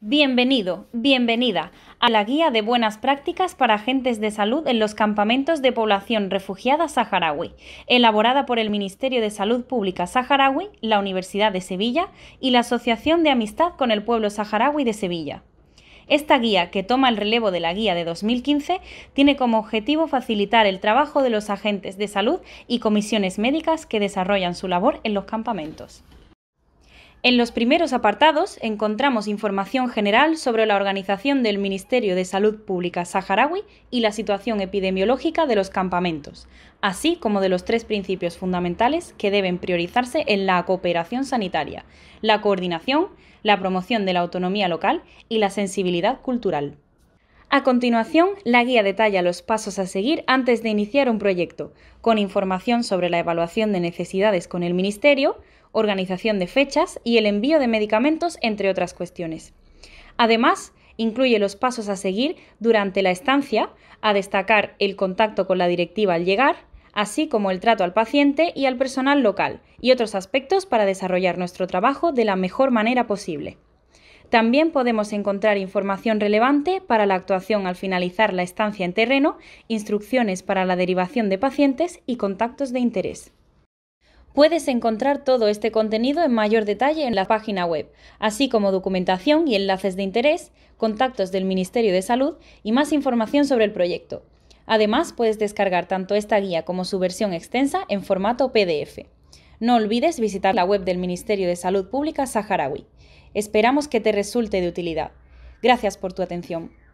Bienvenido, bienvenida a la guía de buenas prácticas para agentes de salud en los campamentos de población refugiada saharaui, elaborada por el Ministerio de Salud Pública saharaui, la Universidad de Sevilla y la Asociación de Amistad con el Pueblo Saharaui de Sevilla. Esta guía, que toma el relevo de la guía de 2015, tiene como objetivo facilitar el trabajo de los agentes de salud y comisiones médicas que desarrollan su labor en los campamentos. En los primeros apartados encontramos información general sobre la organización del Ministerio de Salud Pública saharaui y la situación epidemiológica de los campamentos, así como de los tres principios fundamentales que deben priorizarse en la cooperación sanitaria, la coordinación, la promoción de la autonomía local y la sensibilidad cultural. A continuación, la guía detalla los pasos a seguir antes de iniciar un proyecto, con información sobre la evaluación de necesidades con el Ministerio, organización de fechas y el envío de medicamentos, entre otras cuestiones. Además, incluye los pasos a seguir durante la estancia, a destacar el contacto con la directiva al llegar, así como el trato al paciente y al personal local, y otros aspectos para desarrollar nuestro trabajo de la mejor manera posible. También podemos encontrar información relevante para la actuación al finalizar la estancia en terreno, instrucciones para la derivación de pacientes y contactos de interés. Puedes encontrar todo este contenido en mayor detalle en la página web, así como documentación y enlaces de interés, contactos del Ministerio de Salud y más información sobre el proyecto. Además, puedes descargar tanto esta guía como su versión extensa en formato PDF. No olvides visitar la web del Ministerio de Salud Pública saharaui. Esperamos que te resulte de utilidad. Gracias por tu atención.